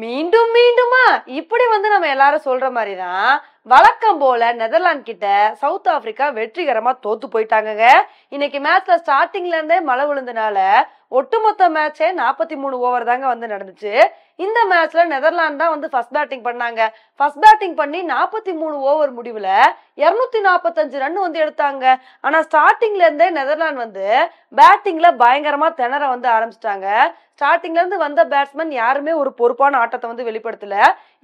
மீண்டும் மீண்டுமா இப்படி வந்து நம்ம எல்லாரும் சொல்ற மாதிரி தான் வழக்கம் போல நெதர்லாந்து கிட்ட சவுத் ஆப்பிரிக்கா வெற்றிகரமா தோத்து போயிட்டாங்கங்க இன்னைக்கு மேட்ச்ல ஸ்டார்டிங்ல இருந்தே மழை விழுந்தனால ஒட்டுமொத்த மேட்சே நாற்பத்தி மூணு ஓவர் தாங்க வந்து நடந்துச்சு இந்த மேட்ச்ல நெதர்லாந்து தான் வந்து ஃபர்ஸ்ட் பேட்டிங் பண்ணாங்க ஃபர்ஸ்ட் பேட்டிங் பண்ணி நாற்பத்தி மூணு ஓவர் முடிவுல இருநூத்தி நாற்பத்தஞ்சு ரன் வந்து எடுத்தாங்க ஆனா ஸ்டார்டிங்ல இருந்தே நெதர்லாந்து வந்து பேட்டிங்ல பயங்கரமா திணற வந்து ஆரம்பிச்சிட்டாங்க ஸ்டார்டிங்ல இருந்து வந்த பேட்ஸ்மேன் யாருமே ஒரு பொறுப்பான ஆட்டத்தை வந்து வெளிப்படுத்தல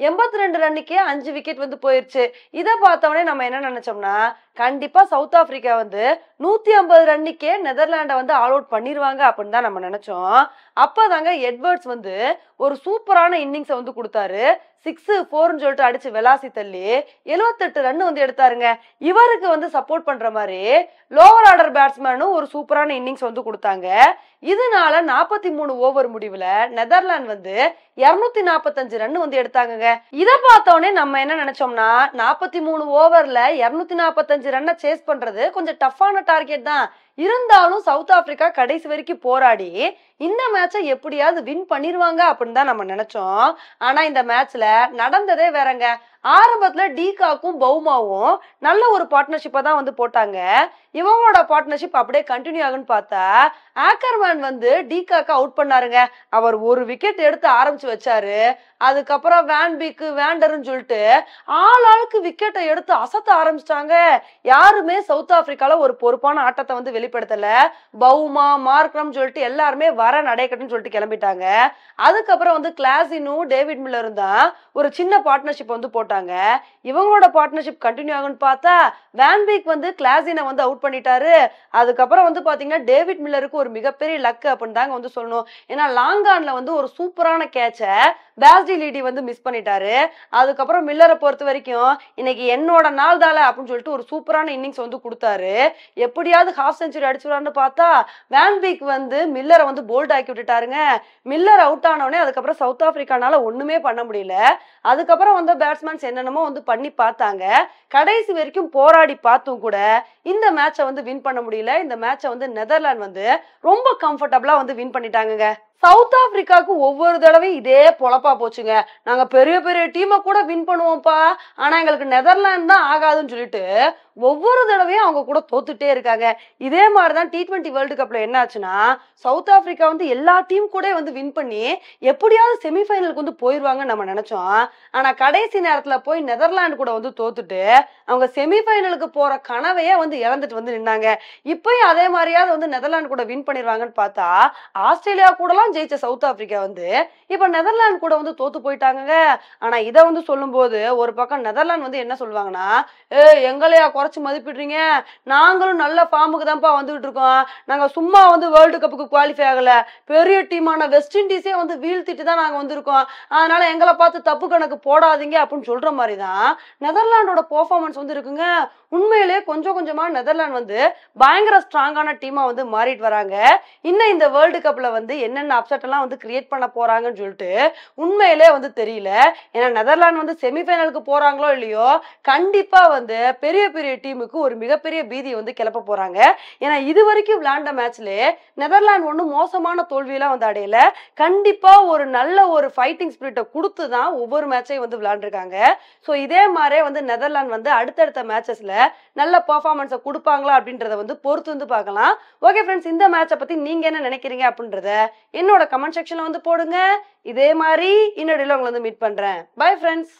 எண்பத்தி ரெண்டு ரன்னுக்கே அஞ்சு விக்கெட் வந்து போயிருச்சு இதை பார்த்தவொடனே நம்ம என்ன நினைச்சோம்னா கண்டிப்பா சவுத் ஆப்பிரிக்கா வந்து நூத்தி ஐம்பது ரன்னுக்கே நெதர்லாண்டை வந்து ஆல் அவுட் பண்ணிருவாங்க அப்படின்னு தான் நம்ம நினைச்சோம் அப்பதாங்க எட்வர்ட்ஸ் வந்து ஒரு சூப்பரான இன்னிங்ஸை வந்து கொடுத்தாரு சிக்ஸ் ஃபோர்னு சொல்லிட்டு அடிச்சு வெலாசி தள்ளி எழுவத்தெட்டு ரன் வந்து எடுத்தாருங்க இவருக்கு வந்து சப்போர்ட் பண்ற மாதிரி லோவர் ஆர்டர் பேட்ஸ்மேனும் ஒரு சூப்பரான இன்னிங்ஸ் வந்து கொடுத்தாங்க இதனால நாற்பத்தி மூணு ஓவர் முடிவுல நெதர்லாந்து வந்து இருநூத்தி நாற்பத்தஞ்சு ரன் வந்து எடுத்தாங்க இதை பார்த்தோன்னே நம்ம என்ன நினைச்சோம்னா நாற்பத்தி மூணு ஓவர்ல இருநூத்தி நாற்பத்தஞ்சு ரன்னை சேஸ் பண்றது கொஞ்சம் டஃப்பான டார்கெட் தான் இருந்தாலும் சவுத் ஆப்பிரிக்கா கடைசி வரைக்கும் போராடி இந்த மேட்சை எப்படியாவது வின் பண்ணிடுவாங்க அப்படின்னு தான் நம்ம நினைச்சோம் ஆனா இந்த மேட்ச்ல நடந்ததே வேறங்க ஆரம்பத்துல டீகாக்கும் பவுமாவும் நல்ல ஒரு பார்ட்னர்ஷிப்பை தான் வந்து போட்டாங்க இவங்களோட பார்ட்னர்ஷிப் அப்படியே கண்டினியூ ஆகுன்னு பார்த்தா ஆக்கர்மேன் வந்து டீகாக்கு அவுட் பண்ணாருங்க அவர் ஒரு விக்கெட் எடுத்து ஆரம்பிச்சு வச்சாரு அதுக்கப்புறம் வேன் பிக்கு வேண்டர்னு சொல்லிட்டு ஆள் ஆளுக்கு விக்கெட்டை எடுத்து அசத்த ஆரம்பிச்சிட்டாங்க யாருமே சவுத் ஆப்பிரிக்கால ஒரு பொறுப்பான ஆட்டத்தை வந்து வெளி வெளிப்படுத்தல பௌமா மார்க்ரம் சொல்லிட்டு எல்லாருமே வர நடைக்கட்டும் சொல்லிட்டு கிளம்பிட்டாங்க அதுக்கப்புறம் வந்து கிளாசினும் டேவிட் மில்லரும் தான் ஒரு சின்ன பார்ட்னர்ஷிப் வந்து போட்டாங்க இவங்களோட பார்ட்னர்ஷிப் கண்டினியூ ஆகும்னு பார்த்தா வேன்பீக் வந்து கிளாசினை வந்து அவுட் பண்ணிட்டாரு அதுக்கப்புறம் வந்து பாத்தீங்கன்னா டேவிட் மில்லருக்கு ஒரு மிகப்பெரிய லக் அப்படின்னு தாங்க வந்து சொல்லணும் ஏன்னா லாங் ஆன்ல வந்து ஒரு சூப்பரான கேட்சை பேஸ்டி லீடி வந்து மிஸ் பண்ணிட்டாரு அதுக்கப்புறம் மில்லரை பொறுத்த வரைக்கும் இன்னைக்கு என்னோட நாள் தாள அப்படின்னு சொல்லிட்டு ஒரு சூப்பரான இன்னிங்ஸ் வந்து கொடுத்தாரு எப்படியாவது ஹாஃப் செஞ்சு செஞ்சுரி அடிச்சுடான்னு பார்த்தா வேன்பீக் வந்து மில்லரை வந்து போல்ட் ஆக்கி விட்டுட்டாருங்க மில்லர் அவுட் ஆனவுடனே அதுக்கப்புறம் சவுத் ஆப்பிரிக்கானால ஒண்ணுமே பண்ண முடியல அதுக்கப்புறம் வந்து பேட்ஸ்மேன்ஸ் என்னென்னமோ வந்து பண்ணி பார்த்தாங்க கடைசி வரைக்கும் போராடி பார்த்தும் கூட இந்த மேட்சை வந்து வின் பண்ண முடியல இந்த மேட்சை வந்து நெதர்லாந்து வந்து ரொம்ப கம்ஃபர்டபுளா வந்து வின் பண்ணிட்டாங்க சவுத் ஆப்பிரிக்காவுக்கு ஒவ்வொரு தடவையும் இதே பொழப்பா போச்சுங்க நாங்க பெரிய பெரிய டீமை கூட வின் பண்ணுவோம்ப்பா ஆனா எங்களுக்கு நெதர்லாந்து தான் ஆகாதுன்னு சொல்லிட்டு ஒவ்வொரு தடவையும் அவங்க கூட தோத்துட்டே இருக்காங்க இதே மாதிரி தான் டி ட்வெண்ட்டி வேர்ல்டு கப்பில் என்ன ஆச்சுன்னா சவுத் ஆப்பிரிக்கா வந்து எல்லா டீம் கூட வந்து வின் பண்ணி எப்படியாவது செமிஃபைனலுக்கு வந்து போயிடுவாங்கன்னு நம்ம நினச்சோம் ஆனால் கடைசி நேரத்தில் போய் நெதர்லாண்டு கூட வந்து தோத்துட்டு அவங்க செமிஃபைனலுக்கு போகிற கனவையே வந்து இழந்துட்டு வந்து நின்னாங்க இப்போயும் அதே மாதிரியாவது வந்து நெதர்லாண்டு கூட வின் பண்ணிடுவாங்கன்னு பார்த்தா ஆஸ்திரேலியா கூடலாம் தான் ஜெயிச்ச சவுத் ஆப்பிரிக்கா வந்து இப்போ நெதர்லாந்து கூட வந்து தோத்து போயிட்டாங்க ஆனால் இதை வந்து சொல்லும்போது ஒரு பக்கம் நெதர்லாந்து வந்து என்ன சொல்லுவாங்கன்னா ஏ எங்களையா குறைச்சி மதிப்பிடுறீங்க நாங்களும் நல்ல ஃபார்முக்கு தான்ப்பா வந்துகிட்டு இருக்கோம் நாங்கள் சும்மா வந்து வேர்ல்டு கப்புக்கு குவாலிஃபை ஆகலை பெரிய டீமான வெஸ்ட் இண்டீஸே வந்து வீழ்த்திட்டு தான் நாங்கள் வந்திருக்கோம் அதனால எங்களை பார்த்து தப்பு கணக்கு போடாதீங்க அப்படின்னு சொல்கிற மாதிரி தான் நெதர்லாண்டோட பர்ஃபார்மன்ஸ் வந்து இருக்குங்க உண்மையிலே கொஞ்சம் கொஞ்சமாக நெதர்லாந்து வந்து பயங்கர ஸ்ட்ராங்கான டீமாக வந்து மாறிட்டு வராங்க இன்னும் இந்த வேர்ல்டு கப்பில் வந்து என்னென்ன அப்செட் எல்லாம் வந்து கிரியேட் பண்ண போறாங்கன்னு சொல்லிட்டு உண்மையிலே வந்து தெரியல ஏன்னா நெதர்லாந்து வந்து செமிஃபைனலுக்கு போறாங்களோ இல்லையோ கண்டிப்பா வந்து பெரிய பெரிய டீமுக்கு ஒரு மிகப்பெரிய பீதியை வந்து கிளப்ப போறாங்க ஏன்னா இது வரைக்கும் விளையாண்ட மேட்ச்ல நெதர்லாந்து ஒன்றும் மோசமான தோல்வியெல்லாம் வந்து அடையல கண்டிப்பா ஒரு நல்ல ஒரு ஃபைட்டிங் ஸ்பிரிட்டை கொடுத்து தான் ஒவ்வொரு மேட்சையும் வந்து விளையாண்டுருக்காங்க ஸோ இதே மாதிரி வந்து நெதர்லாந்து வந்து அடுத்தடுத்த மேட்சஸ்ல நல்ல பர்ஃபார்மன்ஸை கொடுப்பாங்களா அப்படின்றத வந்து பொறுத்து வந்து பார்க்கலாம் ஓகே ஃப்ரெண்ட்ஸ் இந்த மேட்சை பத்தி நீங்க என்ன நினைக்கிறீங்க அப்படின்றத என்ன என்னோட கமெண்ட் செக்ஷன்ல வந்து போடுங்க இதே மாதிரி இன்னொடையில உங்களை வந்து மீட் பண்றேன் பை ஃப்ரெண்ட்ஸ்